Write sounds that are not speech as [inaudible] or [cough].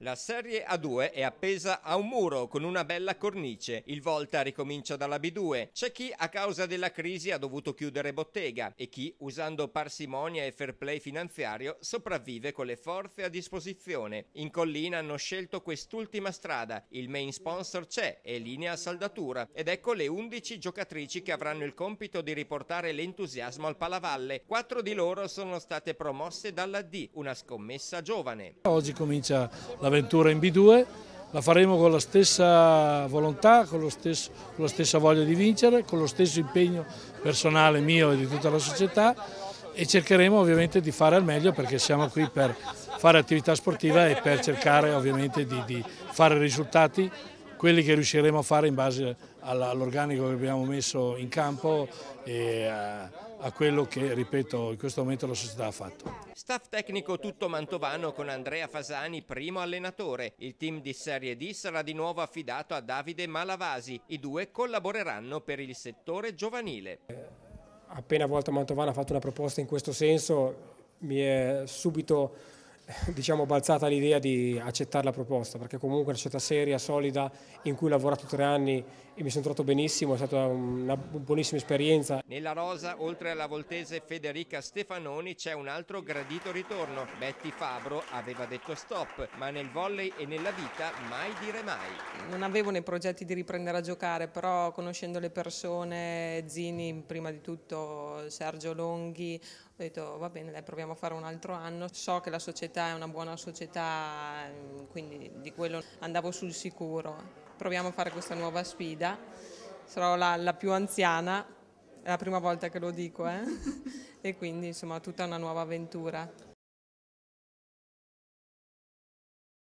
La serie A2 è appesa a un muro con una bella cornice, il Volta ricomincia dalla B2, c'è chi a causa della crisi ha dovuto chiudere bottega e chi usando parsimonia e fair play finanziario sopravvive con le forze a disposizione. In collina hanno scelto quest'ultima strada, il main sponsor c'è e linea a saldatura ed ecco le 11 giocatrici che avranno il compito di riportare l'entusiasmo al Palavalle, quattro di loro sono state promosse dalla D, una scommessa giovane. Oggi comincia la l'avventura in B2, la faremo con la stessa volontà, con, stesso, con la stessa voglia di vincere, con lo stesso impegno personale mio e di tutta la società e cercheremo ovviamente di fare al meglio perché siamo qui per fare attività sportiva e per cercare ovviamente di, di fare risultati quelli che riusciremo a fare in base all'organico che abbiamo messo in campo e a quello che, ripeto, in questo momento la società ha fatto. Staff tecnico tutto mantovano con Andrea Fasani, primo allenatore. Il team di Serie D sarà di nuovo affidato a Davide Malavasi. I due collaboreranno per il settore giovanile. Appena Volta Mantovano ha fatto una proposta in questo senso, mi è subito [laughs] diciamo, balzata l'idea di accettare la proposta, perché comunque è una società seria, solida, in cui ho lavorato tre anni e mi sono trovato benissimo, è stata una buonissima esperienza. Nella rosa, oltre alla voltese Federica Stefanoni, c'è un altro gradito ritorno. Betty Fabro aveva detto stop, ma nel volley e nella vita mai dire mai. Non avevo nei progetti di riprendere a giocare, però conoscendo le persone, Zini prima di tutto, Sergio Longhi, ho detto va bene, dai, proviamo a fare un altro anno. So che la società è una buona società, ehm, quindi di quello andavo sul sicuro. Proviamo a fare questa nuova sfida. Sarò la, la più anziana, è la prima volta che lo dico, eh? [laughs] e quindi insomma tutta una nuova avventura.